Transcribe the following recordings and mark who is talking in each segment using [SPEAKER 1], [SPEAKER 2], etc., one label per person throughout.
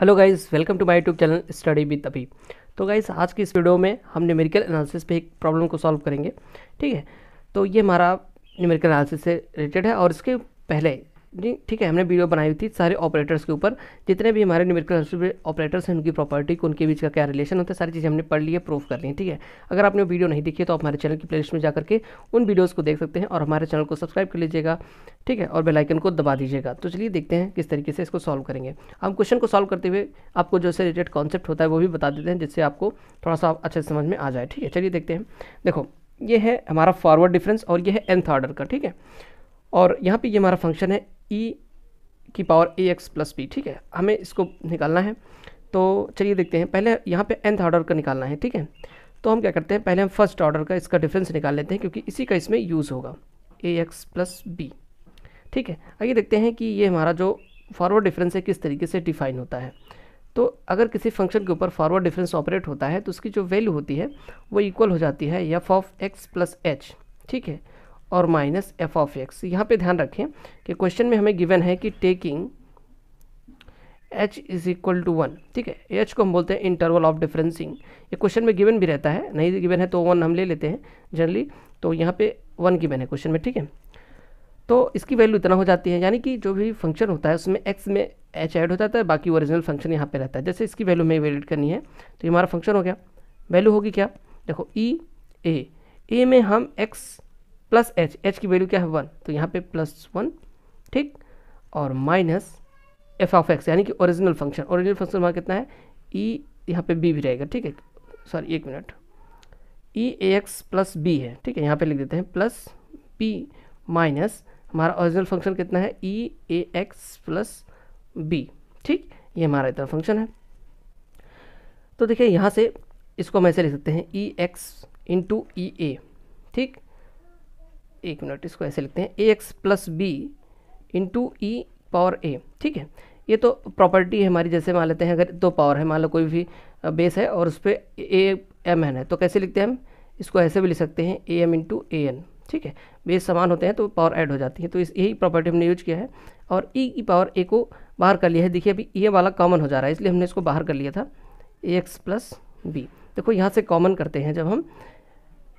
[SPEAKER 1] hello guys welcome to my YouTube channel study with अभी तो guys आज की इस वीडियो में हम न्यूमेरिकल एनालिसिस पे एक प्रॉब्लम को सॉल्व करेंगे ठीक है तो ये हमारा न्यूमेरिकल एनालिसिस से रिलेटेड है और इसके पहले जी ठीक है हमने वीडियो बनाई थी सारे ऑपरेटर्स के ऊपर जितने भी हमारे न्यूमेरिकल ऑपरेटर्स हैं उनकी प्रॉपर्टी को उनके बीच का क्या रिलेशन होता है सारी चीज़ें हमने पढ़ ली है प्रूफ कर ली है ठीक है अगर आपने वीडियो नहीं देखी है तो आप हमारे चैनल की लिस्ट में जाकर के उन वीडियोज़ को देख सकते हैं और हमारे चैनल को सब्सक्राइब कर लीजिएगा ठीक है और बेलाइकन को दबा दीजिएगा तो चलिए देखते हैं किस तरीके से इसको सॉल्व करेंगे हम क्वेश्चन को सॉल्व करते हुए आपको जो रिलेटेड कॉन्सेप्ट होता है वो भी बता देते हैं जिससे आपको थोड़ा सा अच्छे से समझ में आ जाए ठीक है चलिए देखते हैं देखो ये है हमारा फॉरवर्ड डिफरेंस और ये है एंथ ऑर्डर का ठीक है और यहाँ पे ये हमारा फंक्शन है ई e की power a x plus b ठीक है हमें इसको निकालना है तो चलिए देखते हैं पहले यहाँ पे एंथ ऑर्डर का निकालना है ठीक है तो हम क्या करते हैं पहले हम फर्स्ट ऑर्डर का इसका डिफरेंस निकाल लेते हैं क्योंकि इसी का इसमें यूज़ होगा ए एक्स प्लस बी ठीक है आइए देखते हैं कि ये हमारा जो फॉरवर्ड डिफरेंस है किस तरीके से डिफाइन होता है तो अगर किसी फंक्शन के ऊपर फॉरवर्ड डिफरेंस ऑपरेट होता है तो उसकी जो वैल्यू होती है वो इक्वल हो जाती है f of x plus h ठीक है और माइनस एफ ऑफ एक्स तो यहाँ पर ध्यान रखें कि क्वेश्चन में हमें गिवन है कि taking h is equal to one ठीक है एच को हम बोलते हैं इंटरवल ऑफ डिफरेंसिंग ये क्वेश्चन में गिवन भी रहता है नहीं गिवन है तो वन हम ले लेते हैं जनरली तो यहाँ पे वन गिवन है क्वेश्चन में ठीक है तो इसकी वैल्यू इतना हो जाती है यानी कि जो भी फंक्शन होता है उसमें एक्स में एच ऐड हो जाता है बाकी ओरिजिनल फंक्शन यहाँ पे रहता है जैसे इसकी वैल्यू हमें वेलिड करनी है तो ये हमारा फंक्शन हो गया वैल्यू होगी क्या देखो ई ए ए में हम एक्स प्लस एच एच की वैल्यू क्या है वन तो यहाँ पे प्लस वन ठीक और माइनस एफ ऑफ एक्स यानी कि ओरिजिनल फंक्शन ओरिजिनल फंक्शन वहाँ कितना है ई e, यहाँ पे बी भी रहेगा ठीक है सॉरी एक minute e a x plus b है ठीक है यहाँ पे लिख देते हैं प्लस बी माइनस हमारा ओरिजिनल फंक्शन कितना है e a x plus b ठीक ये हमारा इतना फंक्शन है तो देखिए यहाँ से इसको हम ऐसे लिख सकते हैं ई एक्स इंटू ई ए ठीक एक मिनट इसको ऐसे लिखते हैं a x plus b into e power a ठीक है ये तो प्रॉपर्टी है हमारी जैसे मान लेते हैं अगर दो पावर है मान लो कोई भी बेस है और उस पर ए एम एन है तो कैसे लिखते हैं हम इसको ऐसे भी लिख सकते हैं a m into a n ठीक है बेस समान होते हैं तो पावर ऐड हो जाती है तो इस यही प्रॉपर्टी हमने यूज किया है और ई की पावर ए को बाहर कर लिया है देखिए अभी ये वाला कॉमन हो जा रहा है इसलिए हमने इसको बाहर कर लिया था ए एक्स प्लस बी देखो यहाँ से कॉमन करते हैं जब हम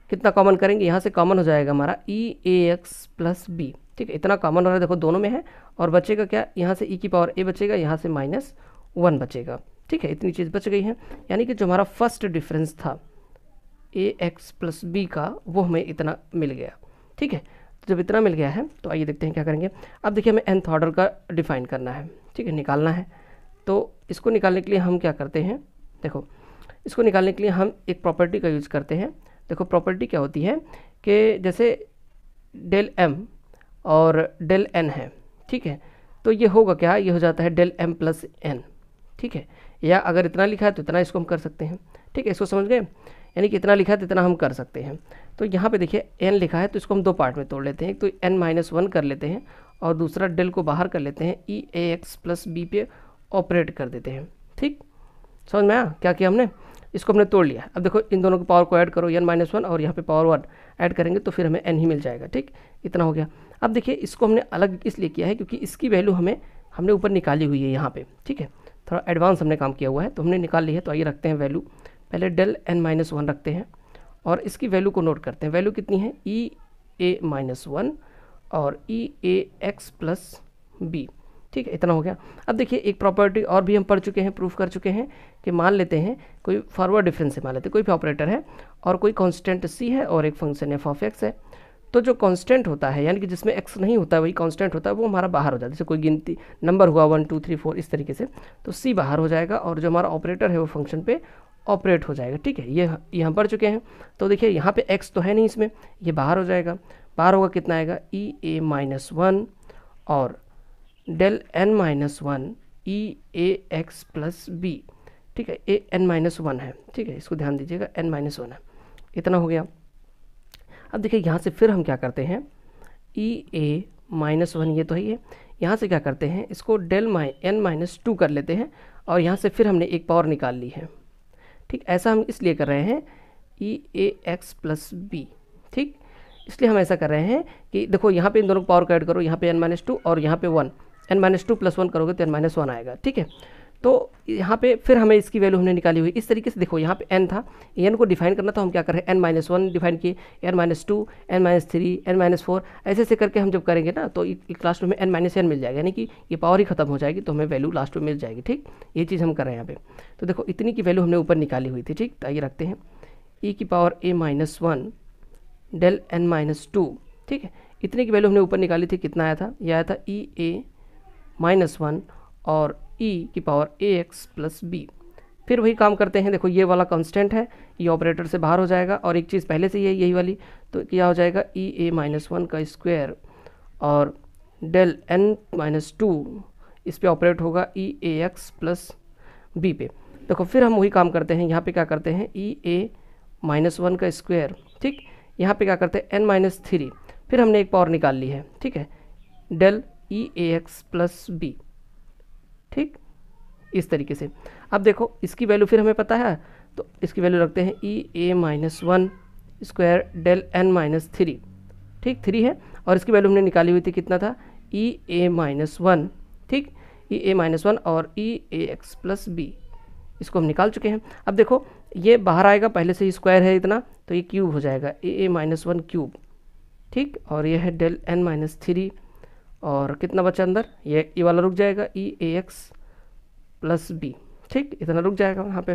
[SPEAKER 1] कितना कॉमन करेंगे यहाँ से कॉमन हो जाएगा हमारा e a x plus b ठीक है इतना कॉमन हो रहा है देखो दोनों में है और बचेगा क्या यहाँ से ई e की पावर ए बचेगा यहाँ से माइनस वन बचेगा ठीक है इतनी चीज़ बच गई है यानी कि जो हमारा फर्स्ट डिफरेंस था ए एक्स प्लस बी का वो हमें इतना मिल गया ठीक है तो जब इतना मिल गया है तो आइए देखते हैं क्या करेंगे अब देखिए हमें एंथ ऑर्डर का डिफाइन करना है ठीक है निकालना है तो इसको निकालने के लिए हम क्या करते हैं देखो इसको निकालने के लिए हम एक प्रॉपर्टी का यूज़ करते हैं देखो प्रॉपर्टी क्या होती है कि जैसे डेल एम और डेल एन है ठीक है तो ये होगा क्या ये हो जाता है डेल एम प्लस एन ठीक है या अगर इतना लिखा है तो इतना इसको हम कर सकते हैं ठीक है इसको समझ गए यानी कि इतना लिखा है तो इतना हम कर सकते हैं तो यहाँ पे देखिए एन लिखा है तो इसको हम दो पार्ट में तोड़ लेते हैं एक तो एन माइनस वन कर लेते हैं और दूसरा डेल को बाहर कर लेते हैं e a x plus b पे ऑपरेट कर देते हैं ठीक समझ में आया क्या किया हमने इसको हमने तोड़ लिया अब देखो इन दोनों को पावर को ऐड करो एन माइनस वन और यहाँ पे पावर वन ऐड करेंगे तो फिर हमें एन ही मिल जाएगा ठीक इतना हो गया अब देखिए इसको हमने अलग इसलिए किया है क्योंकि इसकी वैल्यू हमें हमने ऊपर निकाली हुई है यहाँ पर ठीक है थोड़ा एडवांस हमने काम किया हुआ है तो हमने निकाल ली है तो आइए रखते हैं वैल्यू पहले डेल एन माइनस वन रखते हैं और इसकी वैल्यू को नोट करते हैं वैल्यू कितनी है ई ए माइनस वन और e a x plus b ठीक है इतना हो गया अब देखिए एक प्रॉपर्टी और भी हम पढ़ चुके हैं प्रूफ कर चुके हैं कि मान लेते हैं कोई फॉरवर्ड डिफरेंस है मान लेते हैं कोई भी ऑपरेटर है और कोई कॉन्स्टेंट सी है और एक फंक्शन एफ ऑफ एक्स है तो जो कांस्टेंट होता है यानी कि जिसमें एक्स नहीं होता है वही कांस्टेंट होता है वो हमारा बाहर हो जाता है जैसे कोई गिनती नंबर हुआ वन टू थ्री फोर इस तरीके से तो सी बाहर हो जाएगा और जो हमारा ऑपरेटर है वो फंक्शन पर ऑपरेट हो जाएगा ठीक है ये ये हम पढ़ चुके हैं तो देखिए यहाँ पर एक्स तो है नहीं इसमें ये बाहर हो जाएगा बाहर होगा कितना आएगा ई ए माइनस वन और del n minus one e a x plus b ठीक है ए एन माइनस वन है ठीक है इसको ध्यान दीजिएगा एन माइनस वन है इतना हो गया अब देखिए यहाँ से फिर हम क्या करते हैं ई ए माइनस वन ये तो ही है यहाँ से क्या करते हैं इसको del my n minus two कर लेते हैं और यहाँ से फिर हमने एक पावर निकाल ली है ठीक ऐसा हम इसलिए कर रहे हैं e a x plus b ठीक इसलिए हम ऐसा कर रहे हैं कि देखो यहाँ पे इन दोनों को पावर का ऐड करो यहाँ पे एन माइनस टू और यहाँ पे one n minus two plus one करोगे तो एन माइनस वन आएगा ठीक है तो यहाँ पे फिर हमें इसकी वैल्यू हमने निकाली हुई इस तरीके से देखो यहाँ पे एन था एन को डिफाइन करना था हम क्या कर रहे हैं एन माइनस वन डिफाइन किए n minus two n minus three n minus four ऐसे ऐसे करके हम जब करेंगे ना तो लास्ट में एन माइनस एन मिल जाएगा यानी कि ये पावर ही खत्म हो जाएगी तो हमें वैल्यू लास्ट में मिल जाएगी ठीक ये चीज़ हम कर रहे हैं यहाँ पे तो देखो इतनी की वैल्यू हमने ऊपर निकाली हुई थी ठीक तो आइए रखते हैं ई e की power a minus one del n minus two ठीक है इतनी की वैल्यू हमने ऊपर निकाली थी कितना आया था यह आया था e e a minus one और ई e की power a x plus b फिर वही काम करते हैं देखो ये वाला कांस्टेंट है ये ऑपरेटर से बाहर हो जाएगा और एक चीज़ पहले से ही है यही वाली तो क्या हो जाएगा ई ए माइनस वन का स्क्वायर और डेल एन माइनस टू इस पर ऑपरेट होगा e a x plus b पे देखो फिर हम वही काम करते हैं यहाँ पे क्या करते हैं ई ए माइनस वन का स्क्वायर ठीक यहाँ पे क्या करते हैं एन माइनस थ्री फिर हमने एक पावर निकाल ली है ठीक है del e a x plus b ठीक इस तरीके से अब देखो इसकी वैल्यू फिर हमें पता है तो इसकी वैल्यू रखते हैं e a minus one square del n minus three ठीक थ्री है और इसकी वैल्यू हमने निकाली हुई थी कितना था ई ए माइनस वन ठीक ई ए माइनस वन और e a x plus b इसको हम निकाल चुके हैं अब देखो ये बाहर आएगा पहले से ही स्क्वायर है इतना तो ये क्यूब हो जाएगा a a minus one cube ठीक और ये है डेल एन माइनस थ्री और कितना बचा अंदर ये ये वाला रुक जाएगा e a x plus b ठीक इतना रुक जाएगा वहाँ पे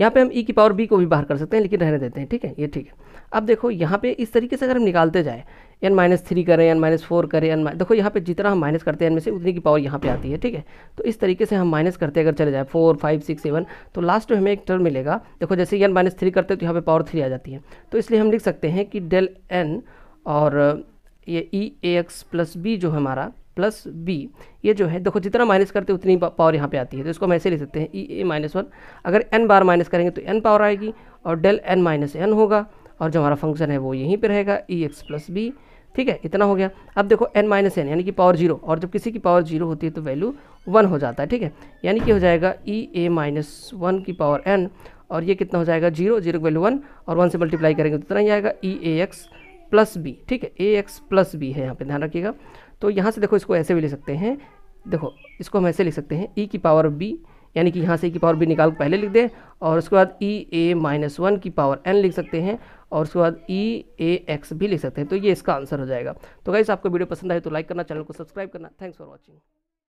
[SPEAKER 1] यहाँ पे हम ई e की पावर बी को भी बाहर कर सकते हैं लेकिन रहने देते हैं ठीक है ये ठीक है अब देखो यहाँ पे इस तरीके से अगर हम निकालते जाए एन माइनस थ्री करें एन माइनस फोर करें एन देखो यहाँ पे जितना हम माइनस करते हैं एन में से उतनी की पावर यहाँ पे आती है ठीक है तो इस तरीके से हम माइनस करते अगर चले जाए फोर फाइव सिक्स सेवन तो लास्ट में हमें एक टर्म मिलेगा देखो जैसे एन माइनस थ्री करते हैं तो यहाँ पर पावर थ्री आ जाती है तो इसलिए हम लिख सकते हैं कि डेल एन और ये e a x plus b जो है हमारा प्लस बी ये जो है देखो जितना माइनस करते हैं उतनी पावर यहाँ पे आती है तो इसको हम ऐसे ले सकते हैं ई ए माइनस वन अगर एन बार माइनस करेंगे तो एन पावर आएगी और डेल एन माइनस एन होगा और जो हमारा फंक्शन है वो यहीं पर रहेगा ई एक्स प्लस बी ठीक है इतना हो गया अब देखो एन माइनस एन यानी कि पावर जीरो और जब किसी की पावर जीरो होती है तो वैल्यू वन हो जाता है ठीक है यानी कि हो जाएगा ई ए माइनस वन की पावर एन और ये कितना हो जाएगा जीरो जीरो की वैल्यू वन और वन से मल्टीप्लाई करेंगे तो इतना ही आएगा e a x plus b ठीक है ए एक्स प्लस बी है यहाँ पे ध्यान रखिएगा तो यहाँ से देखो इसको ऐसे भी ले सकते हैं देखो इसको हम ऐसे लिख सकते हैं ई e की पावर बी यानी कि यहाँ से ई e की पावर बी निकाल पहले लिख दें और उसके बाद ई ए माइनस वन की पावर एन लिख सकते हैं और उसके बाद ई ए एक्स भी लिख सकते हैं तो ये इसका आंसर हो जाएगा तो गाइस आपको वीडियो पसंद आए तो लाइक करना चैनल को सब्सक्राइब करना थैंक्स फॉर वॉचिंग